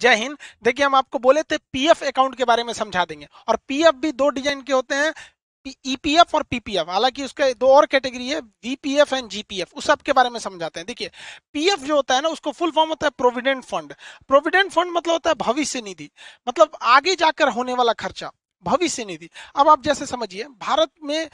जय हिंद देखिए हम आपको बोले थे पीएफ अकाउंट के बारे में समझा देंगे और पीएफ भी दो डिजाइन के होते हैं ईपीएफ e और पीपीएफ हालांकि उसके दो और कैटेगरी है वीपीएफ एंड जीपीएफ उस सब के बारे में समझाते हैं देखिए पीएफ जो होता है ना उसको फुल फॉर्म होता है प्रोविडेंट फंड प्रोविडेंट फंड मतलब होता है भविष्य निधि मतलब आगे जाकर होने वाला खर्चा भविष्य निधि अब आप जैसे समझिए भारत में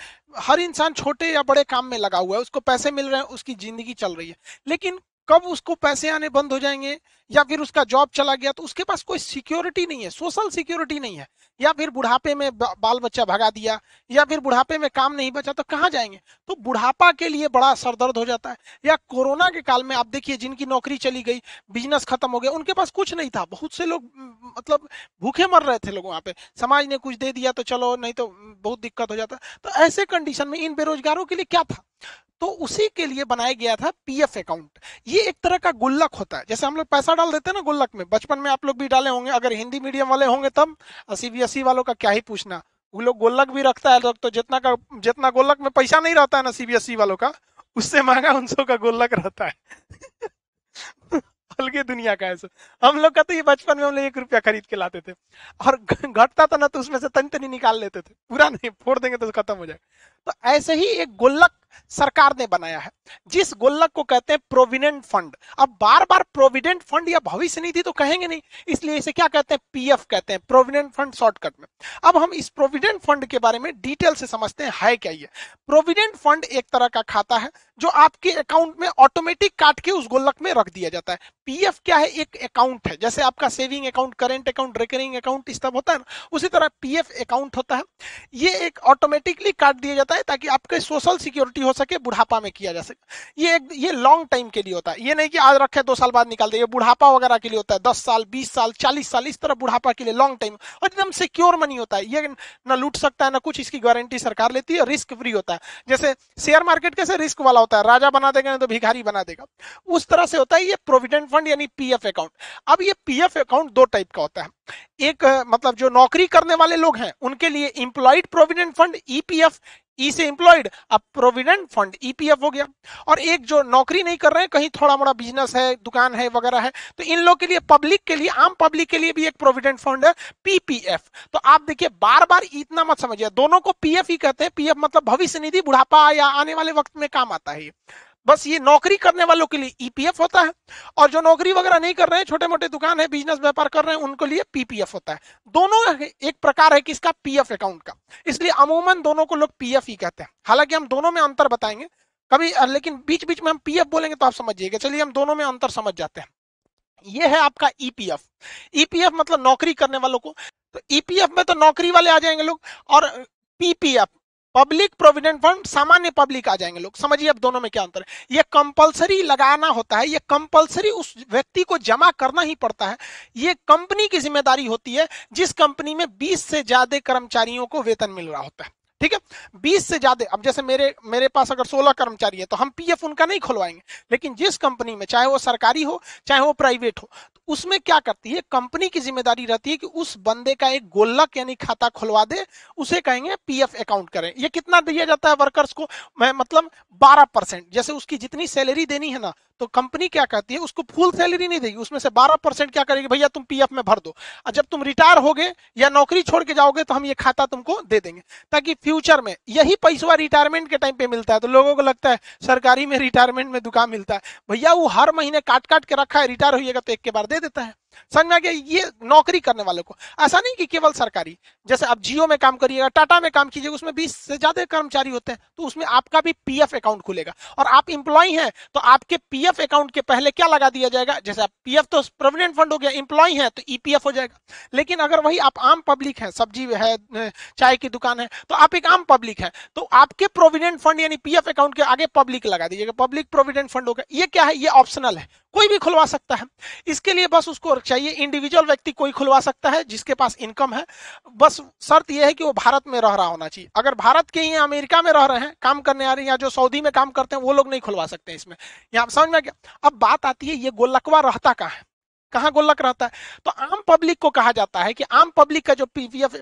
हर इंसान छोटे या बड़े काम में लगा हुआ है उसको पैसे मिल रहे हैं उसकी जिंदगी चल रही है लेकिन कब उसको पैसे आने बंद हो जाएंगे या फिर उसका जॉब चला गया तो उसके पास कोई सिक्योरिटी नहीं है सोशल सिक्योरिटी नहीं है या फिर बुढ़ापे में बाल बच्चा भगा दिया या फिर बुढ़ापे में काम नहीं बचा तो कहाँ जाएंगे तो बुढ़ापा के लिए बड़ा सरदर्द हो जाता है या कोरोना के काल में आप देखिए जिनकी नौकरी चली गई बिजनेस खत्म हो गया उनके पास कुछ नहीं था बहुत से लोग मतलब भूखे मर रहे थे लोग वहाँ पे समाज ने कुछ दे दिया तो चलो नहीं तो बहुत दिक्कत हो जाता तो ऐसे कंडीशन में इन बेरोजगारों के लिए क्या था तो उसी के लिए बनाया गया था पीएफ अकाउंट ये एक तरह का गुल्लक होता है जैसे हम लोग पैसा डाल देते हैं ना गुल्लक में बचपन में आप लोग भी डाले होंगे अगर हिंदी मीडियम वाले होंगे तब सीबीएसई e वालों का क्या ही पूछना वो लोग गोलक भी रखता है तो जितना का जितना गोलक में पैसा नहीं रहता है ना सीबीएसई e वालों का उससे महंगा उन सौ का गोलक रहता है अलग दुनिया का ऐसा हम लोग का तो ये बचपन में हम लोग एक रुपया खरीद के लाते थे और घटता था तो ना तो उसमें से तन तनी निकाल लेते थे पूरा नहीं फोड़ देंगे तो खत्म हो जाएगा तो ऐसे ही एक गुल्लक सरकार ने बनाया है जिस गुल्लक को कहते हैं प्रोविडेंट फंड अब बार बार प्रोविडेंट फंड या भविष्य निधि तो कहेंगे नहीं इसलिए इसे क्या कहते हैं पीएफ कहते हैं प्रोविडेंट फंड शॉर्टकट में अब हम इस प्रोविडेंट फंड के बारे में डिटेल से समझते हैं है क्या ये प्रोविडेंट फंड एक तरह का खाता है जो आपके अकाउंट में ऑटोमेटिक काट के उस गुल्लक में रख दिया जाता है पीएफ क्या है एक अकाउंट है जैसे आपका saving account current account recurring account इस तरह होता है ना उसी तरह पीएफ अकाउंट होता है ये एक ऑटोमेटिकली काट दिया जाता है जाता है ताकि आपके सोशल सिक्योरिटी हो सके बुढ़ापा में किया जा सके ये एक ये लॉन्ग टाइम के लिए होता है ये नहीं कि आज रखे दो साल बाद निकाल दे ये बुढ़ापा वगैरह के लिए होता है दस साल बीस साल चालीस साल इस तरह बुढ़ापा के लिए लॉन्ग टाइम और एकदम सिक्योर मनी होता है ये ना लूट सकता है ना कुछ इसकी गारंटी सरकार लेती है रिस्क फ्री होता है जैसे शेयर मार्केट कैसे रिस्क वाला होता है राजा बना देगा ना तो भिखारी बना देगा उस तरह से होता है ये प्रोविडेंट फंड यानी पी अकाउंट अब ये पी अकाउंट दो टाइप का होता है एक मतलब जो नौकरी करने वाले लोग हैं उनके लिए employed provident fund EPF E e से एम्प्लॉयड अब प्रोविडेंट फंड ईपीएफ हो गया और एक जो नौकरी नहीं कर रहे हैं कहीं थोड़ा मोड़ा बिजनेस है दुकान है वगैरह है तो इन लोग के लिए पब्लिक के लिए आम पब्लिक के लिए भी एक प्रोविडेंट फंड है पीपीएफ तो आप देखिए बार बार इतना मत समझिए दोनों को पीएफ ही कहते हैं पीएफ मतलब भविष्य निधि बुढ़ापा या आने वाले वक्त में काम आता है बस ये नौकरी करने वालों के लिए ईपीएफ e होता है और जो नौकरी वगैरह नहीं कर रहे हैं छोटे मोटे दुकान है बिजनेस व्यापार कर रहे हैं उनके लिए पीपीएफ होता है दोनों एक प्रकार है किसका पीएफ अकाउंट का इसलिए अमूमन दोनों को लोग पीएफ ही कहते हैं हालांकि हम दोनों में अंतर बताएंगे कभी लेकिन बीच बीच में हम पीएफ बोलेंगे तो आप समझिएगा चलिए हम दोनों में अंतर समझ जाते हैं ये है आपका ईपीएफ e ईपीएफ e मतलब नौकरी करने वालों को तो ईपीएफ में तो नौकरी वाले आ जाएंगे लोग और पीपीएफ पब्लिक प्रोविडेंट फंड सामान्य पब्लिक आ जाएंगे लोग समझिए अब दोनों में क्या अंतर है ये कंपलसरी लगाना होता है ये कंपलसरी उस व्यक्ति को जमा करना ही पड़ता है ये कंपनी की जिम्मेदारी होती है जिस कंपनी में 20 से ज्यादा कर्मचारियों को वेतन मिल रहा होता है ठीक है 20 से ज्यादा अब जैसे मेरे मेरे पास अगर 16 कर्मचारी है तो हम पीएफ उनका नहीं खुलवाएंगे लेकिन जिस कंपनी में चाहे वो सरकारी हो चाहे वो प्राइवेट हो तो उसमें क्या करती है कंपनी की जिम्मेदारी रहती है कि उस बंदे का एक गोल्लक यानी खाता खुलवा दे उसे कहेंगे पीएफ अकाउंट करें ये कितना दिया जाता है वर्कर्स को मैं मतलब बारह जैसे उसकी जितनी सैलरी देनी है ना तो कंपनी क्या कहती है उसको फुल सैलरी नहीं देगी उसमें से 12 परसेंट क्या करेगी भैया तुम पीएफ में भर दो और जब तुम रिटायर हो गए या नौकरी छोड़ के जाओगे तो हम ये खाता तुमको दे देंगे ताकि फ्यूचर में यही पैसा रिटायरमेंट के टाइम पे मिलता है तो लोगों को लगता है सरकारी में रिटायरमेंट में दुकान मिलता है भैया वो हर महीने काट काट के रखा है रिटायर होइएगा तो एक के बार दे देता है समझ में आ गया ये नौकरी करने वालों को ऐसा नहीं कि केवल सरकारी जैसे आप जियो में काम करिएगा टाटा में काम कीजिएगा उसमें बीस से ज्यादा कर्मचारी होते हैं तो उसमें आपका भी पीएफ अकाउंट खुलेगा और आप इंप्लॉय हैं तो आपके पीएफ अकाउंट के पहले क्या लगा दिया जाएगा जैसे आप पीएफ तो प्रोविडेंट फंड हो गया इंप्लॉय है तो ईपीएफ हो जाएगा लेकिन अगर वही आप आम पब्लिक है सब्जी है चाय की दुकान है तो आप एक आम पब्लिक है तो आपके प्रोविडेंट फंड यानी पीएफ अकाउंट के आगे पब्लिक लगा दीजिएगा पब्लिक प्रोविडेंट फंड होगा ये क्या है ये ऑप्शनल है कोई भी खुलवा सकता है इसके लिए बस उसको चाहिए इंडिविजुअल व्यक्ति कोई खुलवा सकता है जिसके पास इनकम है बस शर्त यह है कि वो भारत में रह रहा होना चाहिए अगर भारत के ही अमेरिका में रह रहे हैं काम करने आ रहे हैं या जो सऊदी में काम करते हैं वो लोग नहीं खुलवा सकते इसमें यहाँ समझ में गया अब बात आती है ये गोलकवा रहता कहाँ है कहाँ गोलक रहता है तो आम पब्लिक को कहा जाता है कि आम पब्लिक का जो पीपीएफ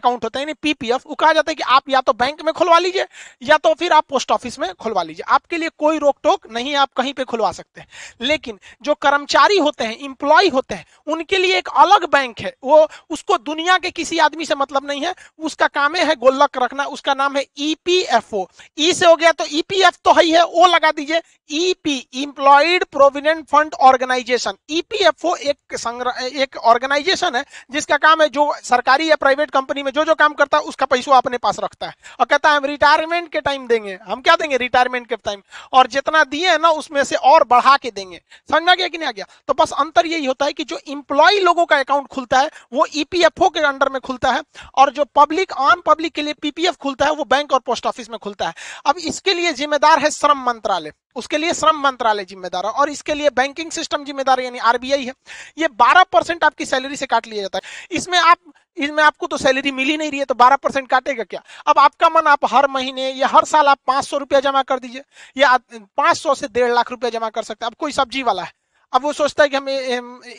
अकाउंट होता है यानी पीपीएफ वो कहा जाता है कि आप या तो बैंक में खुलवा लीजिए या तो फिर आप पोस्ट ऑफिस में खुलवा लीजिए आपके लिए कोई रोक टोक नहीं आप कहीं पर खुलवा सकते हैं लेकिन जो कर्मचारी होते हैं इंप्लॉय होते हैं उनके लिए एक अलग बैंक है वो उसको दुनिया के किसी आदमी से मतलब नहीं है उसका काम है गोलक रखना उसका नाम है ईपीएफओ e ई e से हो गया तो ईपीएफ e तो है ही है ओ लगा दीजिए EP employed provident fund organisation EPFO एक संग्रह एक ऑर्गेनाइजेशन है जिसका काम है जो सरकारी या प्राइवेट कंपनी में जो जो काम करता है उसका पैसा अपने पास रखता है और कहता है हम रिटायरमेंट के टाइम देंगे हम क्या देंगे रिटायरमेंट के टाइम और जितना दिए हैं ना उसमें से और बढ़ा के देंगे समझ में गया कि नहीं आ गया तो बस अंतर यही होता है कि जो इंप्लॉय लोगों का अकाउंट खुलता है वो ईपीएफओ e के अंडर में खुलता है और जो पब्लिक आम पब्लिक के लिए पीपीएफ खुलता है वो बैंक और पोस्ट ऑफिस में खुलता है अब इसके लिए जिम्मेदार है श्रम मंत्रालय उसके लिए श्रम मंत्रालय जिम्मेदार है और इसके लिए बैंकिंग सिस्टम जिम्मेदार यानी आरबीआई है ये 12 परसेंट आपकी सैलरी से काट लिया जाता है इसमें आप इसमें आपको तो सैलरी मिल ही नहीं रही है तो 12 परसेंट काटेगा क्या अब आपका मन आप हर महीने या हर साल आप पांच सौ रुपया जमा कर दीजिए या पांच सौ से डेढ़ लाख रुपया जमा कर सकते हैं अब कोई सब्जी वाला है अब वो सोचता है कि हम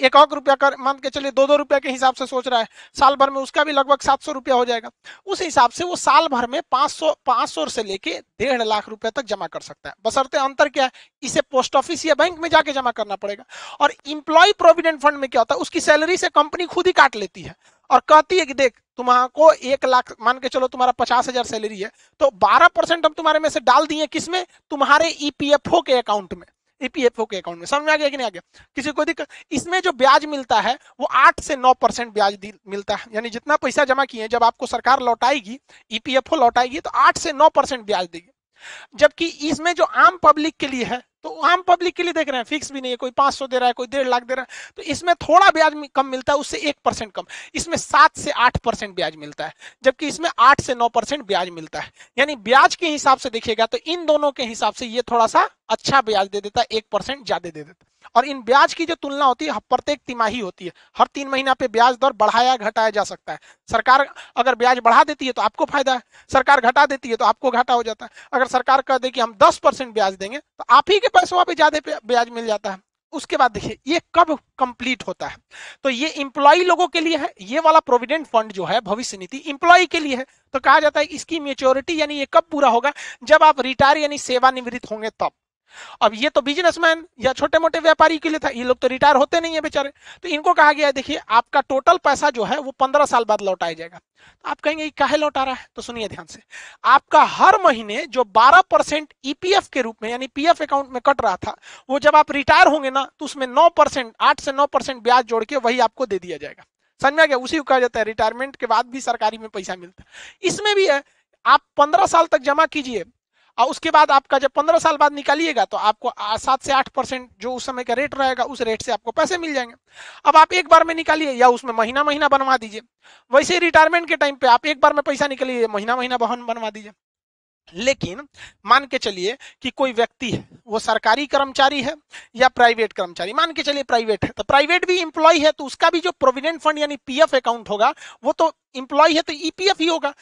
एक और रुपया कर मान के चलिए दो दो रुपया के हिसाब से सोच रहा है साल भर में उसका भी लगभग सात सौ रुपया हो जाएगा उस हिसाब से वो साल भर में पाँच सौ पाँच सौ से लेके डेढ़ लाख रुपये तक जमा कर सकता है बसरते अंतर क्या है इसे पोस्ट ऑफिस या बैंक में जाके जमा करना पड़ेगा और इंप्लॉय प्रोविडेंट फंड में क्या होता है उसकी सैलरी से कंपनी खुद ही काट लेती है और कहती है कि देख तुम्हारा को एक लाख मान के चलो तुम्हारा पचास हजार सैलरी है तो बारह परसेंट हम तुम्हारे में से डाल दिए किसमें तुम्हारे ईपीएफओ e के अकाउंट में ईपीएफओ के अकाउंट में समझ में आ गया कि नहीं आ गया किसी को दिक्कत इसमें जो ब्याज मिलता है वो आठ से नौ परसेंट ब्याज मिलता है यानी जितना पैसा जमा किए जब आपको सरकार लौटाएगी ईपीएफओ e लौटाएगी तो आठ से नौ परसेंट ब्याज देगी जबकि इसमें जो आम पब्लिक के लिए है तो आम पब्लिक के लिए देख रहे हैं फिक्स भी नहीं है कोई सौ दे रहा है कोई डेढ़ लाख दे रहा है तो इसमें थोड़ा ब्याज कम मिलता है उससे एक परसेंट कम इसमें सात से आठ परसेंट ब्याज मिलता है जबकि इसमें आठ से नौ परसेंट ब्याज मिलता है यानी ब्याज के हिसाब से देखिएगा तो इन दोनों के हिसाब से ये थोड़ा सा अच्छा ब्याज दे देता है एक परसेंट ज्यादा दे देता है और इन ब्याज की जो तुलना होती है प्रत्येक तिमाही होती है हर तीन महीना पे ब्याज दर बढ़ाया घटाया जा सकता है सरकार अगर ब्याज बढ़ा देती है तो आपको फायदा है सरकार घटा देती है तो आपको घाटा हो जाता है अगर सरकार कह दे कि हम दस परसेंट ब्याज देंगे तो आप ही के पैसों पर ज्यादा ब्याज मिल जाता है उसके बाद देखिए ये कब कंप्लीट होता है तो ये इंप्लॉई लोगों के लिए है ये वाला प्रोविडेंट फंड जो है भविष्य नीति इंप्लॉई के लिए है तो कहा जाता है इसकी मेच्योरिटी यानी ये कब पूरा होगा जब आप रिटायर यानी सेवानिवृत्त होंगे तब अब ये तो बिजनेसमैन या छोटे मोटे व्यापारी के लिए था ये लोग तो रिटायर होते नहीं है बेचारे तो इनको कहा गया देखिए आपका टोटल पैसा जो है वो पंद्रह साल बाद लौटाया जाएगा तो आप कहेंगे काहे लौटा रहा है तो सुनिए ध्यान से आपका हर महीने जो बारह परसेंट ईपीएफ e के रूप में यानी पीएफ अकाउंट में कट रहा था वो जब आप रिटायर होंगे ना तो उसमें नौ परसेंट आठ से नौ परसेंट ब्याज जोड़ के वही आपको दे दिया जाएगा समझ में गया उसी को कहा जाता है रिटायरमेंट के बाद भी सरकारी में पैसा मिलता है इसमें भी है आप पंद्रह साल तक जमा कीजिए और उसके बाद आपका जब पंद्रह साल बाद निकालिएगा तो आपको सात से आठ परसेंट जो उस समय का रेट रहेगा उस रेट से आपको पैसे मिल जाएंगे अब आप एक बार में निकालिए या उसमें महीना महीना बनवा दीजिए वैसे रिटायरमेंट के टाइम पे आप एक बार में पैसा निकालिए महीना महीना बहन बनवा दीजिए लेकिन मान के चलिए कि कोई व्यक्ति है वो सरकारी कर्मचारी है या प्राइवेट कर्मचारी मान के चलिए प्राइवेट है तो प्राइवेट भी इंप्लॉय है तो उसका भी जो प्रोविडेंट फंड यानी पीएफ अकाउंट होगा वो तो इंप्लॉय है तो ईपीएफ e ही होगा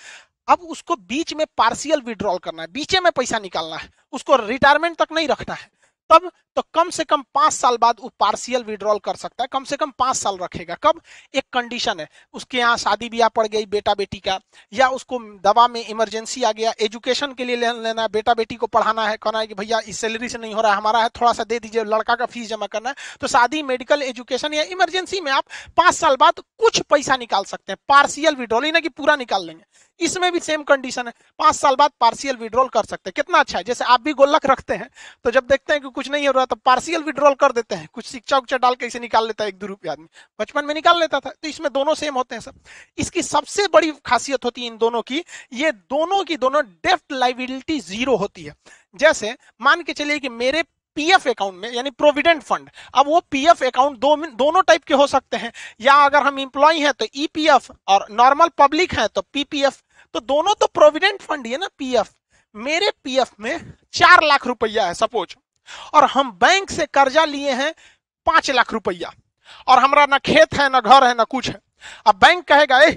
अब उसको बीच में पार्शियल विड्रॉल करना है बीच में पैसा निकालना है उसको रिटायरमेंट तक नहीं रखना है तब तो कम से कम पांच साल बाद वो पार्शियल विड्रॉल कर सकता है कम से कम पांच साल रखेगा कब एक कंडीशन है उसके यहाँ शादी ब्याह पड़ गई बेटा बेटी का या उसको दवा में इमरजेंसी आ गया एजुकेशन के लिए लेना है बेटा बेटी को पढ़ाना है कहना है कि भैया इस सैलरी से नहीं हो रहा है हमारा है थोड़ा सा दे दीजिए लड़का का फीस जमा करना है तो शादी मेडिकल एजुकेशन या इमरजेंसी में आप पांच साल बाद कुछ पैसा निकाल सकते हैं पार्सियल विड्रॉल ना कि पूरा निकाल लेंगे इसमें भी सेम कंडीशन है पांच साल बाद पार्सियल विड्रॉल कर सकते हैं कितना अच्छा है जैसे आप भी गोल्लक रखते हैं तो जब देखते हैं कि कुछ कुछ नहीं हो रहा तो पार्सियल विड्रॉल कर देते हैं कुछ शिक्षा उच्चा डाल के इसे निकाल लेता है एक दो रुपये आदमी बचपन में निकाल लेता था तो इसमें दोनों सेम होते हैं सब इसकी सबसे बड़ी खासियत होती है इन दोनों की ये दोनों की दोनों डेफ्ट लाइबिलिटी जीरो होती है जैसे मान के चलिए कि मेरे पीएफ अकाउंट में यानी प्रोविडेंट फंड अब वो पीएफ अकाउंट दो दोनों टाइप के हो सकते हैं या अगर हम इंप्लॉय हैं तो ईपीएफ e और नॉर्मल पब्लिक है तो पीपीएफ तो दोनों तो प्रोविडेंट फंड ही है ना पीएफ मेरे पीएफ में चार लाख रुपया है सपोज और हम बैंक से कर्जा लिए हैं पांच लाख रुपया और हमारा ना खेत है ना घर है ना कुछ है अब बैंक कहेगा ए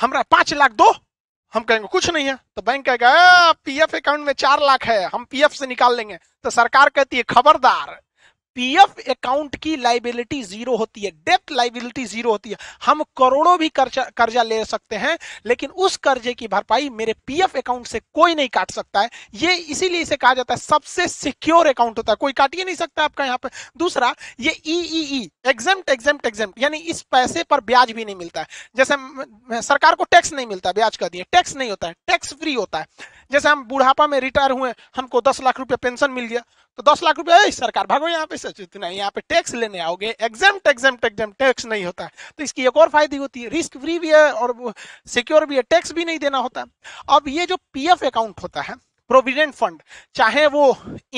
हमारा पांच लाख दो हम कहेंगे कुछ नहीं है तो बैंक कहेगा पीएफ अकाउंट में चार लाख है हम पीएफ से निकाल लेंगे तो सरकार कहती है खबरदार पीएफ अकाउंट की लाइबिलिटी जीरो होती है डेट लाइबिलिटी जीरो होती है हम करोड़ों भी कर्जा कर्जा ले सकते हैं लेकिन उस कर्जे की भरपाई मेरे पीएफ अकाउंट से कोई नहीं काट सकता है ये इसीलिए इसे कहा जाता है सबसे सिक्योर अकाउंट होता है कोई काट ही नहीं सकता आपका यहाँ पे दूसरा ये ई एग्जाम्ट एग्जाम्ट एग्जाम्ट यानी इस पैसे पर ब्याज भी नहीं मिलता है जैसे सरकार को टैक्स नहीं मिलता ब्याज का दिए टैक्स नहीं होता है टैक्स फ्री होता है जैसे हम बुढ़ापा में रिटायर हुए हमको दस लाख रुपया पेंशन मिल गया तो दस लाख रुपया सरकार भागो यहाँ पे सचेत नहीं यहाँ पे टैक्स लेने आओगे एग्जाम एग्जाम एग्जाम टैक्स नहीं होता है तो इसकी एक और फायदी होती है रिस्क फ्री भी है और सिक्योर भी है टैक्स भी नहीं देना होता अब ये जो पी अकाउंट होता है प्रोविडेंट फंड चाहे वो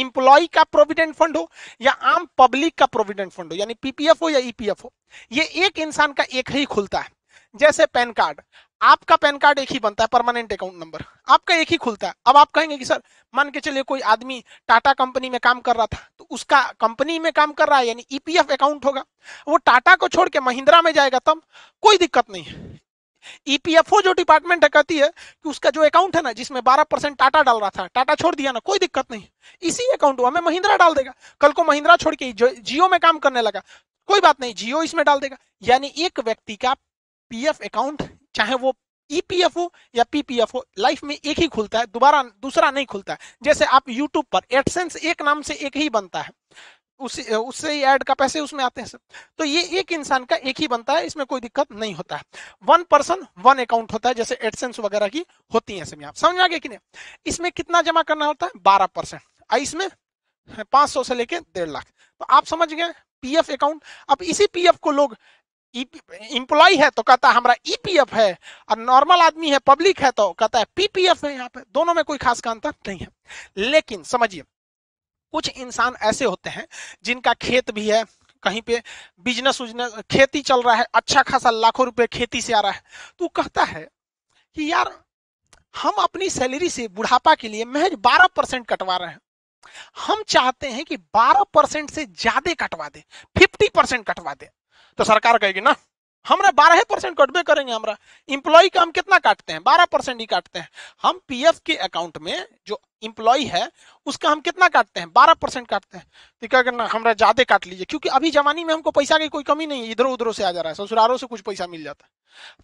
इंप्लॉय का प्रोविडेंट फंड हो या आम पब्लिक का प्रोविडेंट फंड हो यानी पीपीएफ हो या ईपीएफ e हो ये एक इंसान का एक ही खुलता है जैसे पैन कार्ड आपका पैन कार्ड एक ही बनता है परमानेंट अकाउंट नंबर आपका एक ही खुलता है अब आप कहेंगे कि सर मान के चलिए कोई आदमी टाटा कंपनी में काम कर रहा था तो उसका कंपनी में काम कर रहा है यानी ईपीएफ e अकाउंट होगा वो टाटा को छोड़ के महिंद्रा में जाएगा तब कोई दिक्कत नहीं है ईपीएफओ e जो डिपार्टमेंट है कहती है कि उसका जो अकाउंट है ना जिसमें बारह परसेंट टाटा डाल रहा था टाटा छोड़ दिया ना कोई दिक्कत नहीं इसी अकाउंट हमें महिंद्रा डाल देगा कल को महिंद्रा छोड़ के जियो में काम करने लगा कोई बात नहीं जियो इसमें डाल देगा यानी एक व्यक्ति का पीएफ अकाउंट चाहे वो ईपीएफ e हो या पीपीएफ हो लाइफ में एक ही खुलता है दोबारा दूसरा नहीं खुलता है जैसे आप यूट्यूब पर एडसेंस एक नाम से एक ही बनता है उस उससे ही एड का पैसे उसमें आते हैं सब तो ये एक इंसान का एक ही बनता है इसमें कोई दिक्कत नहीं होता है वन पर्सन वन अकाउंट होता है जैसे एडसेंस वगैरह की होती है आप समझ में आ कि नहीं इसमें कितना जमा करना होता है बारह परसेंट इसमें पांच सौ से लेकर डेढ़ लाख तो आप समझ गए पीएफ अकाउंट अब इसी पीएफ को लोग इम्प्लॉय है तो कहता है हमारा ईपीएफ e है और नॉर्मल आदमी है पब्लिक है तो कहता है पीपीएफ है यहाँ पे दोनों में कोई खास का अंतर नहीं है लेकिन समझिए कुछ इंसान ऐसे होते हैं जिनका खेत भी है कहीं पे बिजनेस उजनेस खेती चल रहा है अच्छा खासा लाखों रुपए खेती से आ रहा है तो कहता है कि यार हम अपनी सैलरी से बुढ़ापा के लिए महज 12 परसेंट कटवा रहे हैं हम चाहते हैं कि 12 परसेंट से ज्यादा कटवा दे 50 परसेंट कटवा दे तो सरकार कहेगी ना हमरा बारह परसेंट कटबे करेंगे हमरा इम्प्लॉय का हम कितना काटते हैं बारह परसेंट ही काटते हैं हम पीएफ के अकाउंट में जो इम्प्लॉय है उसका हम कितना काटते हैं बारह परसेंट काटते हैं तो क्या करना हमरा ज्यादा काट लीजिए क्योंकि अभी जवानी में हमको पैसा की कोई कमी नहीं है इधर उधरों से आ जा रहा है ससुरारों से कुछ पैसा मिल जाता है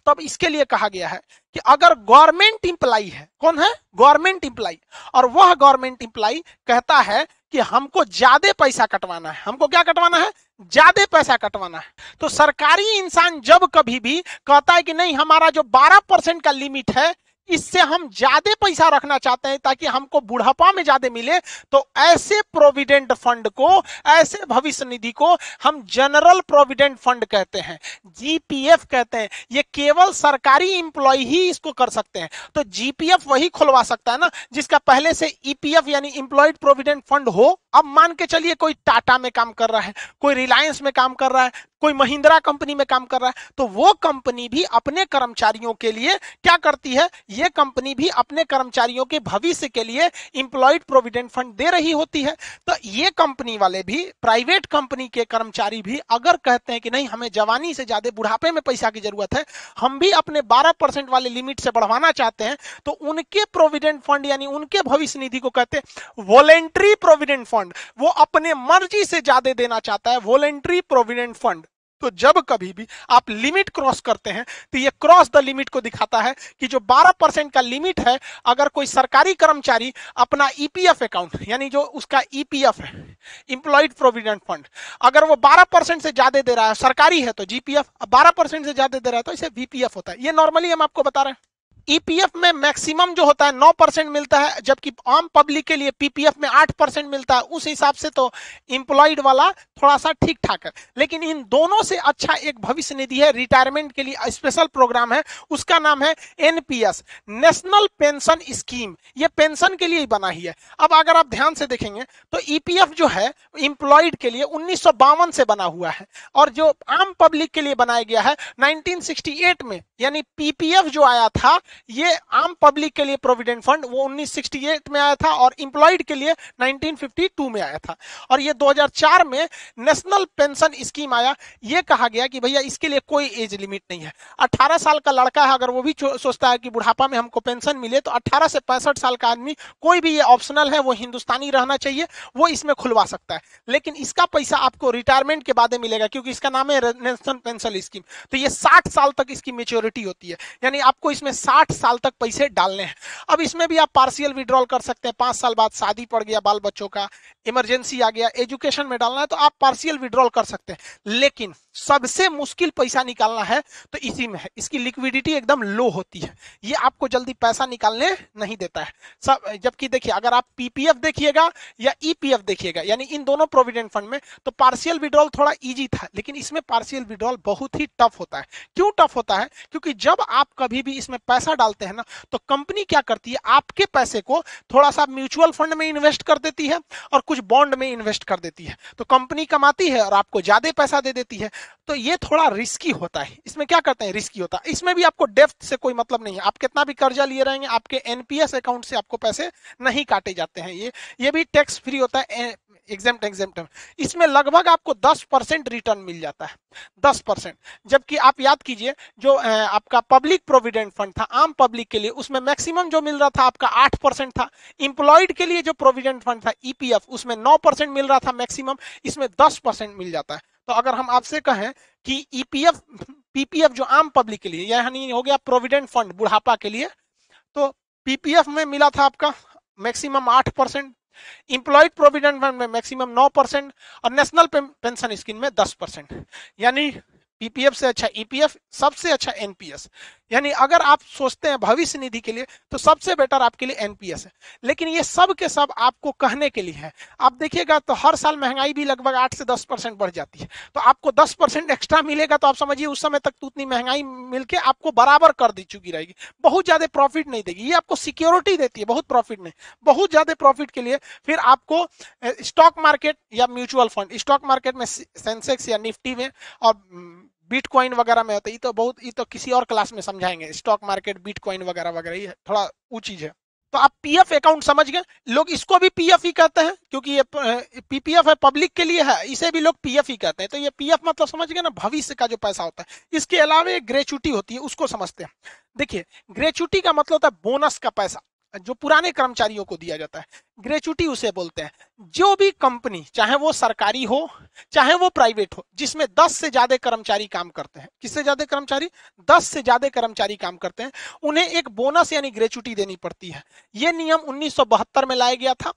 तब इसके लिए कहा गया है कि अगर गवर्नमेंट इंप्लाई है कौन है गवर्नमेंट इंप्लाई और वह गवर्नमेंट इंप्लाई कहता है कि हमको ज्यादा पैसा कटवाना है हमको क्या कटवाना है ज्यादा पैसा कटवाना है तो सरकारी इंसान जब कभी भी कहता है कि नहीं हमारा जो 12 परसेंट का लिमिट है इससे हम ज्यादा पैसा रखना चाहते हैं ताकि हमको बुढ़ापा में ज्यादा मिले तो ऐसे प्रोविडेंट फंड को ऐसे भविष्य निधि को हम जनरल प्रोविडेंट फंड कहते हैं जीपीएफ कहते हैं ये केवल सरकारी इंप्लॉय ही इसको कर सकते हैं तो जीपीएफ वही खुलवा सकता है ना जिसका पहले से ईपीएफ e यानी इंप्लॉयड प्रोविडेंट फंड हो अब मान के चलिए कोई टाटा में काम कर रहा है कोई रिलायंस में काम कर रहा है कोई महिंद्रा कंपनी में काम कर रहा है तो वो कंपनी भी अपने कर्मचारियों के लिए क्या करती है ये कंपनी भी अपने कर्मचारियों के भविष्य के लिए इंप्लॉयड प्रोविडेंट फंड दे रही होती है तो ये कंपनी वाले भी प्राइवेट कंपनी के कर्मचारी भी अगर कहते हैं कि नहीं हमें जवानी से ज्यादा बुढ़ापे में पैसा की जरूरत है हम भी अपने बारह वाले लिमिट से बढ़वाना चाहते हैं तो उनके प्रोविडेंट फंड यानी उनके भविष्य निधि को कहते हैं वॉलेंट्री प्रोविडेंट फंड फंड वो अपने मर्जी से ज्यादा देना चाहता है वॉलेंट्री प्रोविडेंट फंड तो जब कभी भी आप लिमिट क्रॉस करते हैं तो ये क्रॉस द लिमिट को दिखाता है कि जो 12 परसेंट का लिमिट है अगर कोई सरकारी कर्मचारी अपना ईपीएफ e अकाउंट यानी जो उसका ईपीएफ e है इंप्लॉइड प्रोविडेंट फंड अगर वो 12 परसेंट से ज्यादा दे रहा है सरकारी है तो जीपीएफ 12 परसेंट से ज्यादा दे रहा है तो इसे वीपीएफ होता है ये नॉर्मली हम आपको बता रहे हैं ईपीएफ e में मैक्सिमम जो होता है नौ परसेंट मिलता है जबकि आम पब्लिक के लिए पीपीएफ में आठ परसेंट मिलता है उस हिसाब से तो इम्प्लॉयड वाला थोड़ा सा ठीक ठाक है लेकिन इन दोनों से अच्छा एक भविष्य निधि है रिटायरमेंट के लिए स्पेशल प्रोग्राम है उसका नाम है एनपीएस नेशनल पेंशन स्कीम ये पेंशन के लिए ही बना ही है अब अगर आप ध्यान से देखेंगे तो ईपीएफ e जो है इम्प्लॉयड के लिए उन्नीस से बना हुआ है और जो आम पब्लिक के लिए बनाया गया है नाइनटीन में यानी पीपीएफ जो आया था ये आम पब्लिक के लिए प्रोविडेंट फंड वो 1968 में आया था और इंप्लॉयड के लिए 1952 में आया था और ये 2004 में नेशनल पेंशन स्कीम आया ये कहा गया कि भैया इसके लिए कोई एज लिमिट नहीं है 18 साल का लड़का है अगर वो भी सोचता है कि बुढ़ापा में हमको पेंशन मिले तो अट्ठारह से पैंसठ साल का आदमी कोई भी ये ऑप्शनल है वो हिंदुस्तानी रहना चाहिए वो इसमें खुलवा सकता है लेकिन इसका पैसा आपको रिटायरमेंट के बाद मिलेगा क्योंकि इसका नाम है नेशनल पेंशन स्कीम तो ये साठ साल तक इसकी मेच्योरिटी होती है यानी आपको इसमें साठ साठ साल तक पैसे डालने हैं अब इसमें भी आप पार्शियल विड्रॉल कर सकते हैं पांच साल बाद शादी पड़ गया बाल बच्चों का इमरजेंसी आ गया एजुकेशन में डालना है तो आप पार्शियल विड्रॉल कर सकते हैं लेकिन सबसे मुश्किल पैसा निकालना है तो इसी में है इसकी लिक्विडिटी एकदम लो होती है ये आपको जल्दी पैसा निकालने नहीं देता है सब जबकि देखिए अगर आप पीपीएफ देखिएगा या ईपीएफ e देखिएगा यानी इन दोनों प्रोविडेंट फंड में तो पार्शियल विड्रॉल थोड़ा इजी था लेकिन इसमें पार्शियल विड्रॉल बहुत ही टफ होता है क्यों टफ होता है क्योंकि जब आप कभी भी इसमें पैसा डालते हैं ना तो कंपनी क्या करती है आपके पैसे को थोड़ा सा म्यूचुअल फंड में इन्वेस्ट कर देती है और कुछ बॉन्ड में इन्वेस्ट कर देती है तो कंपनी कमाती है और आपको ज्यादा पैसा दे देती है तो ये थोड़ा रिस्की होता है इसमें क्या करते हैं रिस्की होता है इसमें भी आपको डेप्थ से कोई मतलब नहीं है आप कितना भी कर्जा लिए रहेंगे आपके एनपीएस अकाउंट से आपको पैसे नहीं काटे जाते हैं ये ये भी टैक्स फ्री होता है एग्जाम एग्जाम इसमें लगभग आपको 10 परसेंट रिटर्न मिल जाता है 10 परसेंट जबकि आप याद कीजिए जो आपका पब्लिक प्रोविडेंट फंड था आम पब्लिक के लिए उसमें मैक्सिमम जो मिल रहा था आपका 8 परसेंट था इंप्लॉयड के लिए जो प्रोविडेंट फंड था ईपीएफ e उसमें 9 परसेंट मिल रहा था मैक्सिमम इसमें 10 परसेंट मिल जाता है तो अगर हम आपसे कहें कि ईपीएफ e पीपीएफ जो आम पब्लिक के लिए यानी हो गया प्रोविडेंट फंड बुढ़ापा के लिए तो पीपीएफ में मिला था आपका मैक्सिमम आठ परसेंट इंप्लॉयड प्रोविडेंट फंड में मैक्सिमम नौ परसेंट और नेशनल पेंशन स्कीम में दस परसेंट यानी पीपीएफ से अच्छा ईपीएफ e सबसे अच्छा एनपीएस यानी अगर आप सोचते हैं भविष्य निधि के लिए तो सबसे बेटर आपके लिए एनपीएस है लेकिन ये सब के सब आपको कहने के लिए है आप देखिएगा तो हर साल महंगाई भी लगभग आठ से दस परसेंट बढ़ जाती है तो आपको दस परसेंट एक्स्ट्रा मिलेगा तो आप समझिए उस समय तक तो उतनी महंगाई मिलकर आपको बराबर कर दी चुकी रहेगी बहुत ज्यादा प्रॉफिट नहीं देगी ये आपको सिक्योरिटी देती है बहुत प्रॉफिट नहीं बहुत ज्यादा प्रॉफिट के लिए फिर आपको स्टॉक मार्केट या म्यूचुअल फंड स्टॉक मार्केट में सेंसेक्स या निफ्टी में और बिटकॉइन वगैरह में है तो ये तो बहुत ये तो किसी और क्लास में समझाएंगे स्टॉक मार्केट बिटकॉइन वगैरह वगैरह ये थोड़ा वो चीज है तो आप पीएफ अकाउंट समझ गए लोग इसको भी पीएफ ही कहते हैं क्योंकि ये पीपीएफ है पब्लिक के लिए है इसे भी लोग पीएफ ही कहते हैं तो ये पीएफ मतलब समझ गए ना भविष्य का जो पैसा होता है इसके अलावा ग्रेचुटी होती है उसको समझते हैं देखिए ग्रेचुटी का मतलब होता है बोनस का पैसा जो पुराने कर्मचारियों को दिया जाता है ग्रेचुटी उसे बोलते हैं जो भी कंपनी चाहे वो सरकारी हो चाहे वो प्राइवेट हो जिसमें 10 से ज्यादा कर्मचारी काम करते हैं किससे ज्यादा कर्मचारी 10 से ज्यादा कर्मचारी काम करते हैं उन्हें एक बोनस यानी ग्रेचुटी देनी पड़ती है ये नियम उन्नीस में लाया गया था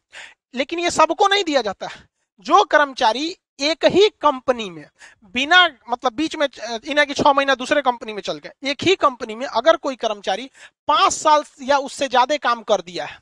लेकिन ये सबको नहीं दिया जाता है जो कर्मचारी एक ही कंपनी में बिना मतलब बीच में इन्हें कि छह महीना दूसरे कंपनी में चल गए एक ही कंपनी में अगर कोई कर्मचारी पांच साल या उससे ज्यादा काम कर दिया है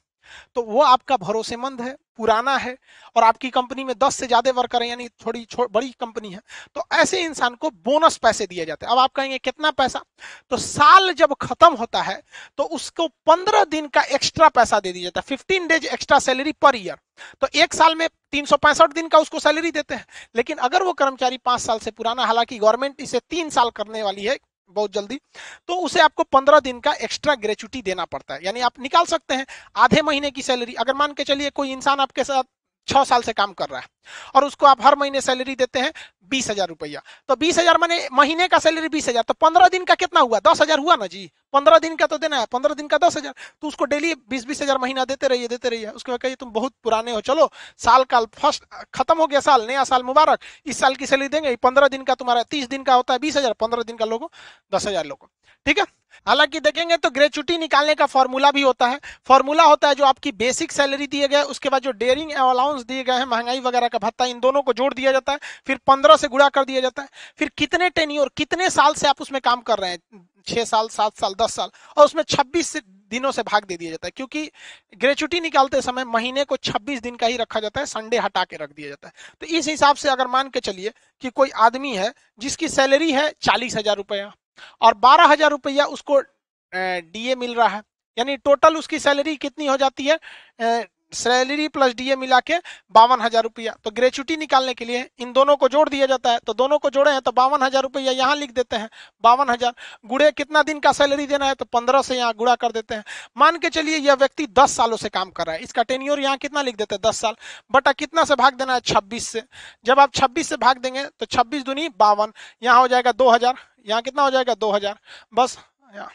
तो वो आपका भरोसेमंद है पुराना है और आपकी कंपनी में 10 से ज्यादा वर्कर है यानी थोड़ी छो, बड़ी कंपनी है तो ऐसे इंसान को बोनस पैसे दिए जाते हैं अब आप कहेंगे कितना पैसा तो साल जब खत्म होता है तो उसको 15 दिन का एक्स्ट्रा पैसा दे दिया जाता है 15 days extra salary per year तो एक साल में तीन दिन का उसको सैलरी देते हैं लेकिन अगर वो कर्मचारी पांच साल से पुराना हालांकि गवर्नमेंट इसे तीन साल करने वाली है बहुत जल्दी तो उसे आपको पंद्रह दिन का एक्स्ट्रा ग्रेचुटी देना पड़ता है यानी आप निकाल सकते हैं आधे महीने की सैलरी अगर मान के चलिए कोई इंसान आपके साथ छह साल से काम कर रहा है और उसको आप हर महीने सैलरी देते हैं बीस हजार रुपया तो बीस हजार मैंने महीने का सैलरी बीस हजार तो पंद्रह दिन का कितना हुआ दस हजार हुआ ना जी पंद्रह दिन का तो देना है पंद्रह दिन का दस हजार तो उसको डेली बीस बीस हजार महीना देते रहिए देते रहिए उसके बाद कहिए तुम बहुत पुराने हो चलो साल का फर्स्ट खत्म हो गया साल नया साल मुबारक इस साल की सैलरी देंगे पंद्रह दिन का तुम्हारा तीस दिन का होता है बीस हजार पंद्रह दिन का लोगों दस हजार लोगों ठीक है हालांकि देखेंगे तो ग्रेचुटी निकालने का फॉर्मूला भी होता है फॉर्मूला होता है जो आपकी बेसिक सैलरी दिए गए उसके बाद जो डेयरिंग अलाउंस दिए गए हैं महंगाई वगैरह का भत्ता इन दोनों को जोड़ दिया जाता है फिर पंद्रह से गुड़ा कर दिया जाता है फिर कितने टेन्योर कितने साल से आप उसमें काम कर रहे हैं छः साल सात साल दस साल और उसमें छब्बीस दिनों से भाग दे दिया जाता है क्योंकि ग्रेचुटी निकालते समय महीने को 26 दिन का ही रखा जाता है संडे हटा के रख दिया जाता है तो इस हिसाब से अगर मान के चलिए कि कोई आदमी है जिसकी सैलरी है चालीस हजार रुपया और बारह हजार रुपया उसको डीए मिल रहा है यानी टोटल उसकी सैलरी कितनी हो जाती है सैलरी प्लस डीए मिला के बावन हजार रुपया तो ग्रेचुटी निकालने के लिए इन दोनों को जोड़ दिया जाता है तो दोनों को जोड़े हैं तो बावन हजार रुपया यहाँ लिख देते हैं बावन हजार गुड़े कितना दिन का सैलरी देना है तो पंद्रह से यहाँ गुड़ा कर देते हैं मान के चलिए यह व्यक्ति दस सालों से काम कर रहा है इसका टेन्योर यहाँ कितना लिख देते हैं दस साल बटा कितना से भाग देना है छब्बीस से जब आप छब्बीस से भाग देंगे तो छब्बीस दुनी बावन यहाँ हो जाएगा दो हजार यहाँ कितना हो जाएगा दो हजार बस यहाँ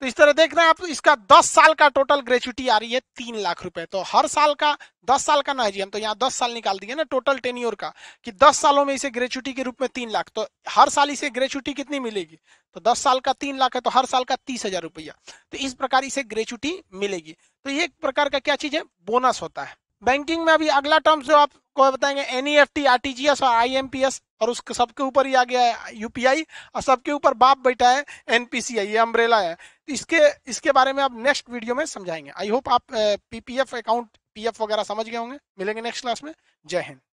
तो इस तरह देख रहे हैं आप इसका 10 साल का टोटल ग्रेचुटी आ रही है तीन लाख रुपए तो हर साल का 10 साल का ना जी हम तो यहाँ 10 साल निकाल दिए ना टोटल टेन्योर का कि 10 सालों में इसे ग्रेचुटी के रूप में तीन लाख तो हर साल इसे ग्रेचुटी कितनी मिलेगी तो 10 साल का तीन लाख है तो हर साल का तीस हजार रुपया तो इस प्रकार इसे ग्रेचुटी मिलेगी तो ये एक प्रकार का क्या चीज है बोनस होता है बैंकिंग में अभी अगला टर्म जो आप आपको बताएंगे N E F T R T G S और आई एम पी एस और उसके सबके ऊपर ही आ गया है यूपीआई और सबके ऊपर बाप बैठा है एनपीसीआई ये अम्ब्रेला है तो इसके इसके बारे में आप नेक्स्ट वीडियो में समझाएंगे आई होप आप पीपीएफ अकाउंट पीएफ वगैरह समझ गए होंगे मिलेंगे नेक्स्ट क्लास में जय हिंद